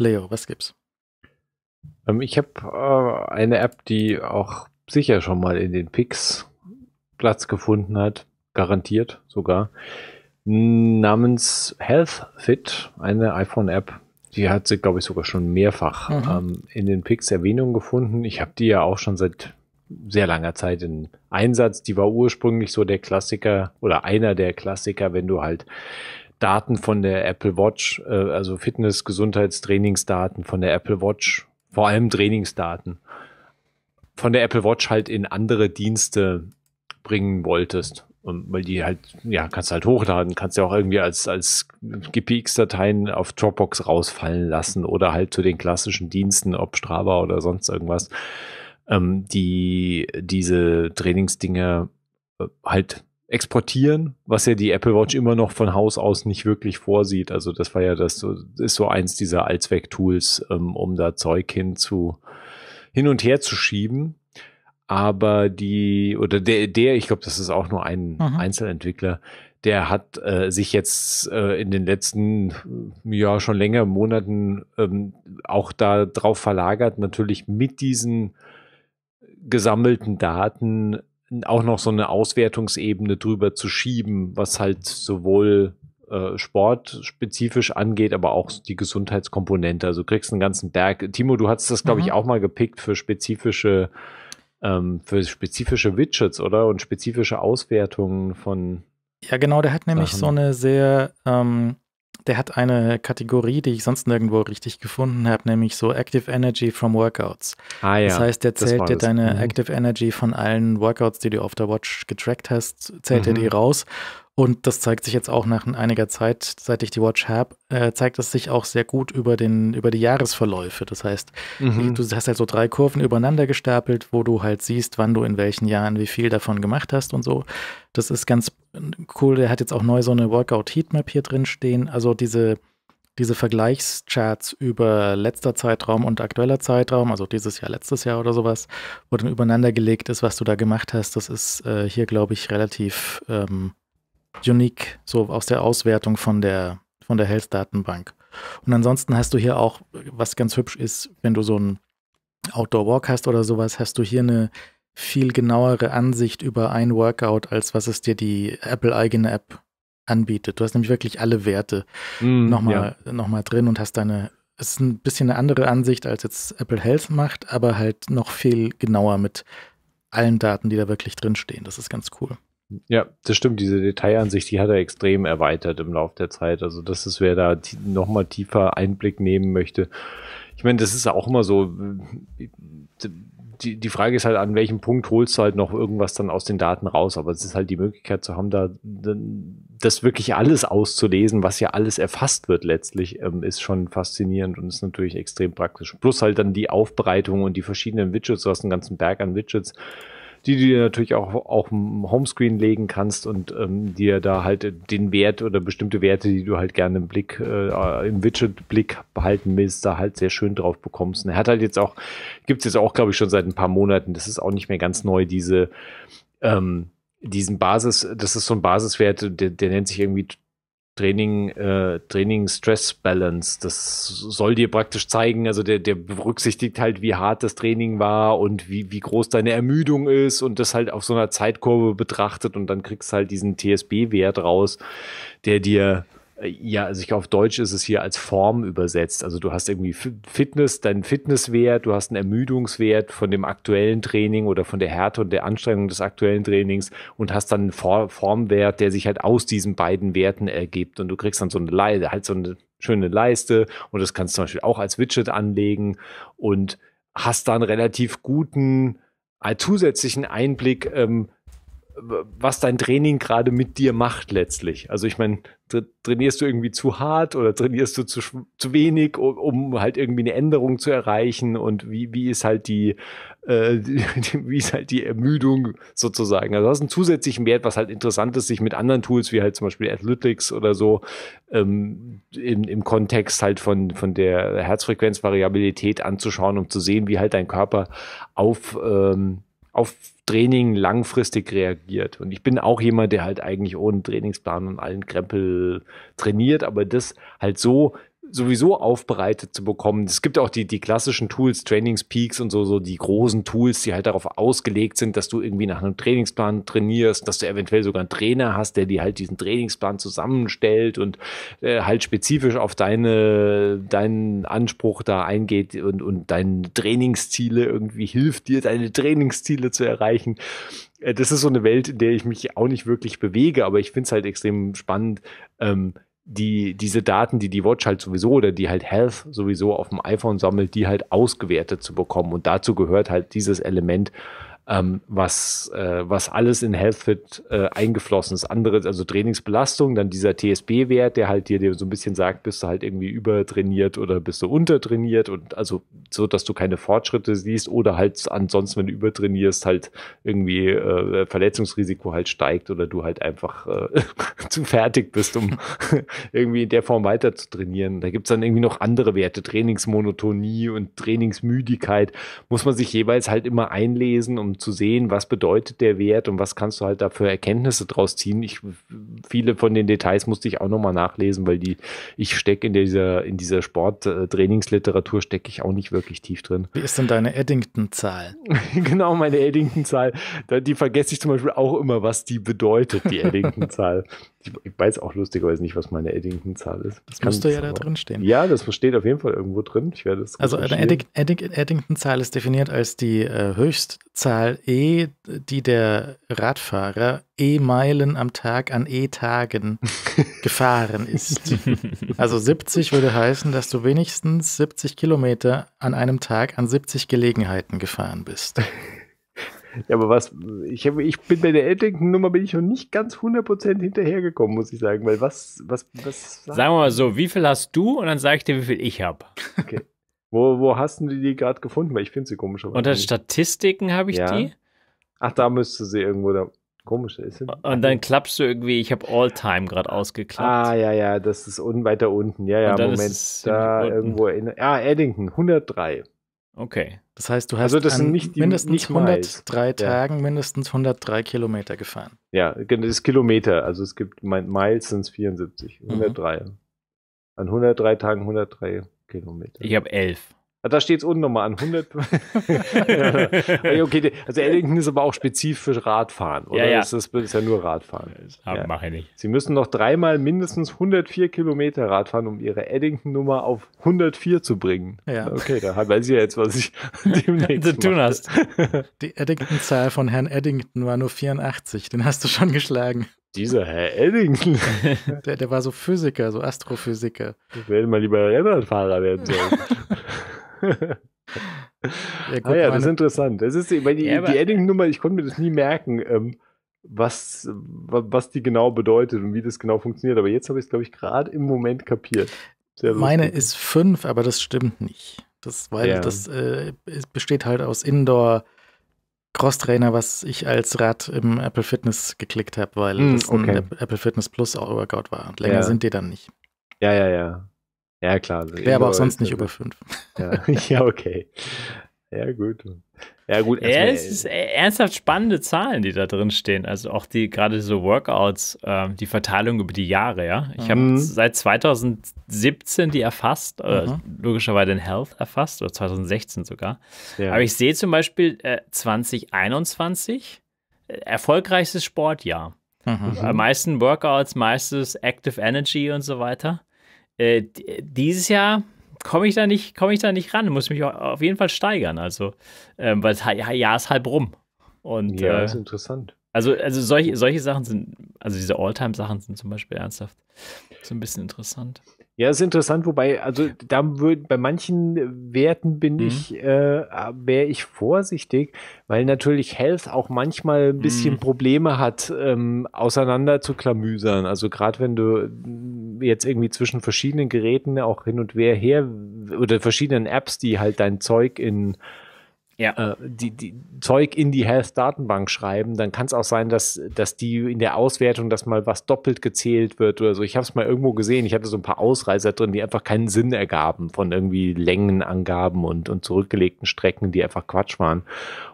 Leo, was gibt's? Ähm, ich habe äh, eine App, die auch sicher schon mal in den Picks Platz gefunden hat, garantiert sogar, namens HealthFit, eine iPhone-App. Die hat sie, glaube ich, sogar schon mehrfach mhm. ähm, in den Picks Erwähnung gefunden. Ich habe die ja auch schon seit sehr langer Zeit in Einsatz. Die war ursprünglich so der Klassiker oder einer der Klassiker, wenn du halt Daten von der Apple Watch, äh, also Fitness, Gesundheits, Trainingsdaten von der Apple Watch, vor allem Trainingsdaten von der Apple Watch halt in andere Dienste bringen wolltest. Und weil die halt, ja, kannst halt hochladen, kannst ja auch irgendwie als, als GPX-Dateien auf Dropbox rausfallen lassen oder halt zu den klassischen Diensten, ob Strava oder sonst irgendwas, ähm, die diese Trainingsdinge äh, halt exportieren, was ja die Apple Watch immer noch von Haus aus nicht wirklich vorsieht. Also das war ja das, das ist so eins dieser Allzweck-Tools, ähm, um da Zeug hin zu hin und her zu schieben. Aber die oder der, der ich glaube, das ist auch nur ein mhm. Einzelentwickler, der hat äh, sich jetzt äh, in den letzten äh, ja schon länger Monaten ähm, auch da drauf verlagert, natürlich mit diesen äh, gesammelten Daten auch noch so eine Auswertungsebene drüber zu schieben, was halt sowohl äh, sportspezifisch angeht, aber auch die Gesundheitskomponente. Also du kriegst einen ganzen Berg. Timo, du hast das, glaube mhm. ich, auch mal gepickt für spezifische, ähm, für spezifische Widgets, oder? Und spezifische Auswertungen von. Ja, genau, der hat nämlich Sachen. so eine sehr ähm, der hat eine Kategorie, die ich sonst nirgendwo richtig gefunden habe, nämlich so Active Energy from Workouts. Ah, ja. Das heißt, der zählt dir deine mhm. Active Energy von allen Workouts, die du auf der Watch getrackt hast, zählt mhm. dir die raus und das zeigt sich jetzt auch nach einiger Zeit, seit ich die Watch habe, äh, zeigt es sich auch sehr gut über, den, über die Jahresverläufe. Das heißt, mhm. du hast halt so drei Kurven übereinander gestapelt, wo du halt siehst, wann du in welchen Jahren wie viel davon gemacht hast und so. Das ist ganz cool. Der hat jetzt auch neu so eine Workout-Heatmap hier drin stehen. Also diese, diese Vergleichscharts über letzter Zeitraum und aktueller Zeitraum, also dieses Jahr, letztes Jahr oder sowas, wo dann übereinander gelegt ist, was du da gemacht hast, das ist äh, hier, glaube ich, relativ ähm, unique, so aus der Auswertung von der, von der Health-Datenbank. Und ansonsten hast du hier auch, was ganz hübsch ist, wenn du so einen Outdoor-Walk hast oder sowas, hast du hier eine viel genauere Ansicht über ein Workout, als was es dir die Apple-eigene App anbietet. Du hast nämlich wirklich alle Werte mm, nochmal, ja. nochmal drin und hast deine, es ist ein bisschen eine andere Ansicht, als jetzt Apple Health macht, aber halt noch viel genauer mit allen Daten, die da wirklich drinstehen. Das ist ganz cool. Ja, das stimmt. Diese Detailansicht, die hat er extrem erweitert im Laufe der Zeit. Also das ist, wer da nochmal tiefer Einblick nehmen möchte. Ich meine, das ist auch immer so. Die, die Frage ist halt, an welchem Punkt holst du halt noch irgendwas dann aus den Daten raus? Aber es ist halt die Möglichkeit zu haben, da das wirklich alles auszulesen, was ja alles erfasst wird letztlich, ähm, ist schon faszinierend und ist natürlich extrem praktisch. Plus halt dann die Aufbereitung und die verschiedenen Widgets, du hast einen ganzen Berg an Widgets die du dir natürlich auch auf dem Homescreen legen kannst und ähm, dir da halt den Wert oder bestimmte Werte, die du halt gerne im Blick, äh, im Widget-Blick behalten willst, da halt sehr schön drauf bekommst. Und er hat halt jetzt auch, gibt's jetzt auch, glaube ich, schon seit ein paar Monaten, das ist auch nicht mehr ganz neu, diese ähm, diesen Basis, das ist so ein Basiswert, der, der nennt sich irgendwie Training, äh, Training Stress Balance. Das soll dir praktisch zeigen, also der, der berücksichtigt halt, wie hart das Training war und wie, wie groß deine Ermüdung ist und das halt auf so einer Zeitkurve betrachtet und dann kriegst du halt diesen TSB-Wert raus, der dir ja, also ich auf Deutsch ist es hier als Form übersetzt. Also du hast irgendwie Fitness, deinen Fitnesswert, du hast einen Ermüdungswert von dem aktuellen Training oder von der Härte und der Anstrengung des aktuellen Trainings und hast dann einen Formwert, der sich halt aus diesen beiden Werten ergibt und du kriegst dann so eine Leiste, halt so eine schöne Leiste und das kannst du zum Beispiel auch als Widget anlegen und hast dann relativ guten äh, zusätzlichen Einblick, ähm, was dein Training gerade mit dir macht letztlich. Also ich meine, trainierst du irgendwie zu hart oder trainierst du zu, zu wenig, um, um, halt irgendwie eine Änderung zu erreichen und wie, wie ist halt die, äh, die, wie ist halt die Ermüdung sozusagen. Also das ist ein zusätzlichen Wert, was halt interessant ist, sich mit anderen Tools wie halt zum Beispiel Athletics oder so ähm, in, im Kontext halt von, von der Herzfrequenzvariabilität anzuschauen, um zu sehen, wie halt dein Körper auf ähm, auf Training langfristig reagiert. Und ich bin auch jemand, der halt eigentlich ohne Trainingsplan und allen Krempel trainiert, aber das halt so, sowieso aufbereitet zu bekommen. Es gibt auch die, die klassischen Tools, Trainingspeaks und so, so die großen Tools, die halt darauf ausgelegt sind, dass du irgendwie nach einem Trainingsplan trainierst, dass du eventuell sogar einen Trainer hast, der dir halt diesen Trainingsplan zusammenstellt und äh, halt spezifisch auf deine, deinen Anspruch da eingeht und, und deine Trainingsziele irgendwie hilft dir, deine Trainingsziele zu erreichen äh, das ist so eine Welt, in der ich mich auch nicht wirklich bewege, aber ich finde es halt extrem spannend, ähm, die, diese Daten, die die Watch halt sowieso oder die halt Health sowieso auf dem iPhone sammelt, die halt ausgewertet zu bekommen. Und dazu gehört halt dieses Element, ähm, was, äh, was alles in HealthFit äh, eingeflossen ist. Andere, also Trainingsbelastung, dann dieser TSB-Wert, der halt dir, dir so ein bisschen sagt, bist du halt irgendwie übertrainiert oder bist du untertrainiert und also so, dass du keine Fortschritte siehst oder halt ansonsten, wenn du übertrainierst, halt irgendwie äh, Verletzungsrisiko halt steigt oder du halt einfach äh, zu fertig bist, um irgendwie in der Form weiter zu trainieren. Da gibt es dann irgendwie noch andere Werte, Trainingsmonotonie und Trainingsmüdigkeit. Muss man sich jeweils halt immer einlesen, um zu sehen, was bedeutet der Wert und was kannst du halt dafür Erkenntnisse draus ziehen. Ich, viele von den Details musste ich auch nochmal nachlesen, weil die, ich stecke in dieser, in dieser Sporttrainingsliteratur stecke ich auch nicht wirklich tief drin. Wie ist denn deine Eddington-Zahl? genau, meine Eddington-Zahl. Die vergesse ich zum Beispiel auch immer, was die bedeutet, die Eddington-Zahl. ich, weiß auch lustigerweise nicht, was meine Eddington-Zahl ist. Das müsste ja da drin stehen. Ja, das steht auf jeden Fall irgendwo drin. Ich werde es. Also eine Eddington-Zahl ist definiert als die äh, Höchstzahl Zahl E, die der Radfahrer E-Meilen am Tag an E-Tagen gefahren ist. Also 70 würde heißen, dass du wenigstens 70 Kilometer an einem Tag an 70 Gelegenheiten gefahren bist. Ja, aber was, ich, hab, ich bin bei der Eddington-Nummer bin ich noch nicht ganz 100% hinterhergekommen, muss ich sagen, weil was, was, was. Sagen wir mal so, wie viel hast du und dann sage ich dir, wie viel ich habe. Okay. Wo, wo hast du die gerade gefunden? Weil ich finde sie komisch. Unter Statistiken habe ich ja. die. Ach, da müsste sie irgendwo da. Komisch ist. sie. Und dann klappst du irgendwie, ich habe All-Time gerade ausgeklappt. Ah, ja, ja, das ist un weiter unten. Ja, ja, Moment. Da irgendwo in. Ah, Eddington, 103. Okay. Das heißt, du also hast also das sind nicht die, mindestens nicht 103 Miles. Tagen ja. mindestens 103 Kilometer gefahren. Ja, das ist Kilometer. Also es gibt, mein Miles sind 74, 103. Mhm. An 103 Tagen 103 Kilometer. Ich habe elf. Ah, da steht es unten nochmal an 100. okay, also Ellington ist aber auch spezifisch Radfahren, oder? Ja, ja. Das, ist, das ist ja nur Radfahren. Ja, ja. Mache ich nicht. Sie müssen noch dreimal mindestens 104 Kilometer Radfahren, um Ihre eddington nummer auf 104 zu bringen. Ja. Okay, da weiß ich ja jetzt, was ich demnächst zu also, tun hast. Die Eddington-Zahl von Herrn Eddington war nur 84. Den hast du schon geschlagen. Dieser Herr Eddington. der, der war so Physiker, so Astrophysiker. Ich werde mal lieber Rennradfahrer werden sollen ja, ah, ja das ist interessant. Das ist, weil die, ja, die Edding-Nummer, ich konnte mir das nie merken, ähm, was, was die genau bedeutet und wie das genau funktioniert. Aber jetzt habe ich es, glaube ich, gerade im Moment kapiert. Meine ist fünf, aber das stimmt nicht. Das, weil ja. das äh, besteht halt aus Indoor Cross-Trainer, was ich als Rad im Apple Fitness geklickt habe, weil mm, das okay. ein Apple Fitness Plus Workout war. Und länger ja. sind die dann nicht. Ja, ja, ja. Ja, klar. Also Wäre aber auch sonst nicht über fünf. Ja, ja okay. Ja, gut. Ja, gut. Also, ja, äh, es ist äh, ernsthaft spannende Zahlen, die da drin stehen. Also auch die, gerade diese Workouts, äh, die Verteilung über die Jahre, ja. Ich mhm. habe seit 2017 die erfasst, äh, mhm. logischerweise in Health erfasst, oder 2016 sogar. Ja. Aber ich sehe zum Beispiel äh, 2021, äh, erfolgreichstes Sportjahr. Mhm. Meisten Workouts, meistens Active Energy und so weiter. Äh, dieses Jahr komme ich da nicht, ich da nicht ran, muss mich auf jeden Fall steigern. Also, ähm, weil das Jahr ist halb rum. Und, ja, äh, ist interessant. Also, also solche, solche Sachen sind, also diese Alltime sachen sind zum Beispiel ernsthaft so ein bisschen interessant. Ja, ist interessant, wobei, also da würde bei manchen Werten bin mhm. ich, äh, wäre ich vorsichtig, weil natürlich Health auch manchmal ein bisschen mhm. Probleme hat, ähm, auseinander zu klamüsern. Also gerade wenn du jetzt irgendwie zwischen verschiedenen Geräten auch hin und her her oder verschiedenen Apps, die halt dein Zeug in ja. äh, die, die Zeug in die Health-Datenbank schreiben, dann kann es auch sein, dass, dass die in der Auswertung, dass mal was doppelt gezählt wird oder so. Ich habe es mal irgendwo gesehen, ich hatte so ein paar Ausreißer drin, die einfach keinen Sinn ergaben von irgendwie Längenangaben und, und zurückgelegten Strecken, die einfach Quatsch waren.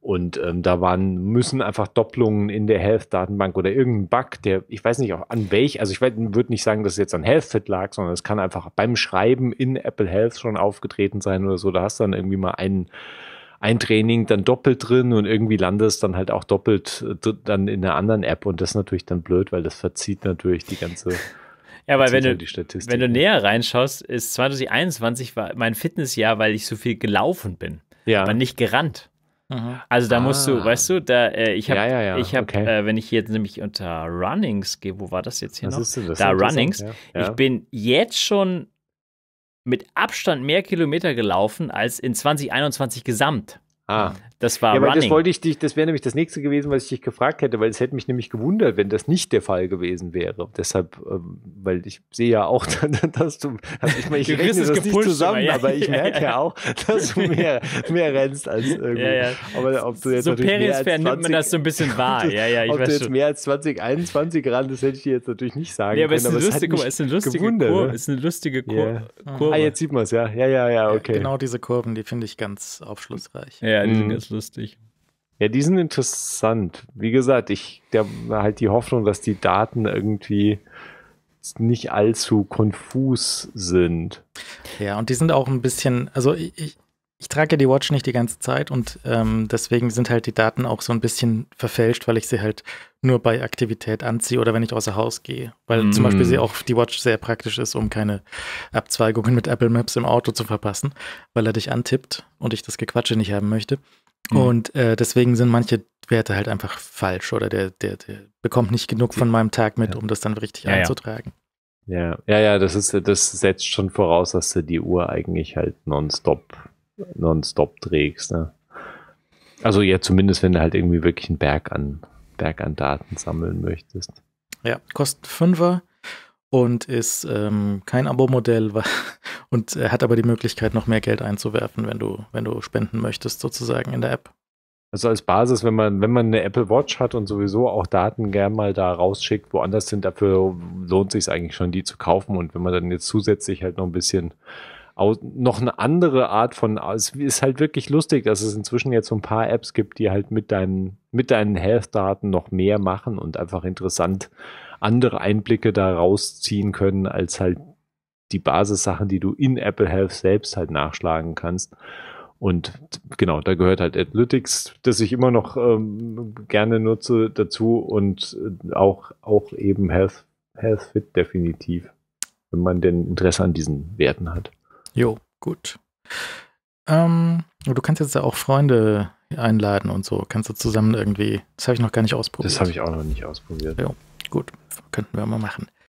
Und ähm, da waren, müssen einfach Doppelungen in der Health-Datenbank oder irgendein Bug, der, ich weiß nicht auch an welch, also ich würde nicht sagen, dass es jetzt an HealthFit lag, sondern es kann einfach beim Schreiben in Apple Health schon aufgetreten sein oder so. Da hast du dann irgendwie mal einen ein Training dann doppelt drin und irgendwie landest dann halt auch doppelt äh, dann in einer anderen App und das ist natürlich dann blöd, weil das verzieht natürlich die ganze. Ja, weil halt wenn du, wenn du näher reinschaust, ist 2021 war mein Fitnessjahr, weil ich so viel gelaufen bin, ja. aber nicht gerannt. Mhm. Also da ah. musst du, ah. weißt du, da äh, ich habe, ja, ja, ja. ich okay. äh, wenn ich jetzt nämlich unter Runnings gehe, wo war das jetzt hier Was noch? Ist das? Da Runnings, ich bin jetzt schon mit Abstand mehr Kilometer gelaufen als in 2021 gesamt. Ah. Das war ja, Running. Das wollte ich dich, das wäre nämlich das nächste gewesen, was ich dich gefragt hätte, weil es hätte mich nämlich gewundert, wenn das nicht der Fall gewesen wäre. Deshalb, ähm, weil ich sehe ja auch, dass du, also ich meine, ich rechne das nicht zusammen, ja, aber ich ja, merke ja auch, dass du mehr, mehr rennst als irgendwie. Ja, ja. aber ob du jetzt so Peris-Fan nimmt man das so ein bisschen wahr. Ja, ja, ich ob weiß du jetzt schon. mehr als 20, 21 rannst, das hätte ich dir jetzt natürlich nicht sagen können. Ja, aber es ist eine lustige Kurve. Ne? Ist eine lustige Kurve. Ah, jetzt sieht man es, ja. Ja, ja, ja, okay. Genau diese Kurven, die finde ich ganz aufschlussreich. Ja, die mhm. sind ganz lustig. Ja, die sind interessant. Wie gesagt, ich habe halt die Hoffnung, dass die Daten irgendwie nicht allzu konfus sind. Ja, und die sind auch ein bisschen, also ich, ich trage die Watch nicht die ganze Zeit und ähm, deswegen sind halt die Daten auch so ein bisschen verfälscht, weil ich sie halt nur bei Aktivität anziehe oder wenn ich außer Haus gehe. Weil mm. zum Beispiel mhm. sie auch die Watch sehr praktisch ist, um keine Abzweigungen mit Apple Maps im Auto zu verpassen, weil er dich antippt und ich das Gequatsche nicht haben möchte. Mhm. Und äh, deswegen sind manche Werte halt einfach falsch oder der, der, der bekommt nicht genug von meinem Tag mit, ja. um das dann richtig ja, einzutragen. Ja. ja, ja, das ist, das setzt schon voraus, dass du die Uhr eigentlich halt nonstop, nonstop trägst, ne? Also ja, zumindest wenn du halt irgendwie wirklich einen Berg an, Berg an Daten sammeln möchtest. Ja, kostet Fünfer, und ist ähm, kein Abo-Modell und hat aber die Möglichkeit, noch mehr Geld einzuwerfen, wenn du, wenn du spenden möchtest, sozusagen in der App. Also als Basis, wenn man, wenn man eine Apple Watch hat und sowieso auch Daten gern mal da rausschickt, woanders sind, dafür lohnt sich eigentlich schon, die zu kaufen. Und wenn man dann jetzt zusätzlich halt noch ein bisschen noch eine andere Art von, es ist halt wirklich lustig, dass es inzwischen jetzt so ein paar Apps gibt, die halt mit deinen, mit deinen Health-Daten noch mehr machen und einfach interessant äh, andere Einblicke daraus ziehen können, als halt die Basissachen, die du in Apple Health selbst halt nachschlagen kannst. Und genau, da gehört halt Analytics, das ich immer noch ähm, gerne nutze, dazu und äh, auch, auch eben Health, Health Fit definitiv, wenn man denn Interesse an diesen Werten hat. Jo, gut. Ähm, du kannst jetzt ja auch Freunde einladen und so. Kannst du zusammen irgendwie. Das habe ich noch gar nicht ausprobiert. Das habe ich auch noch nicht ausprobiert. Jo. Gut, könnten wir mal machen.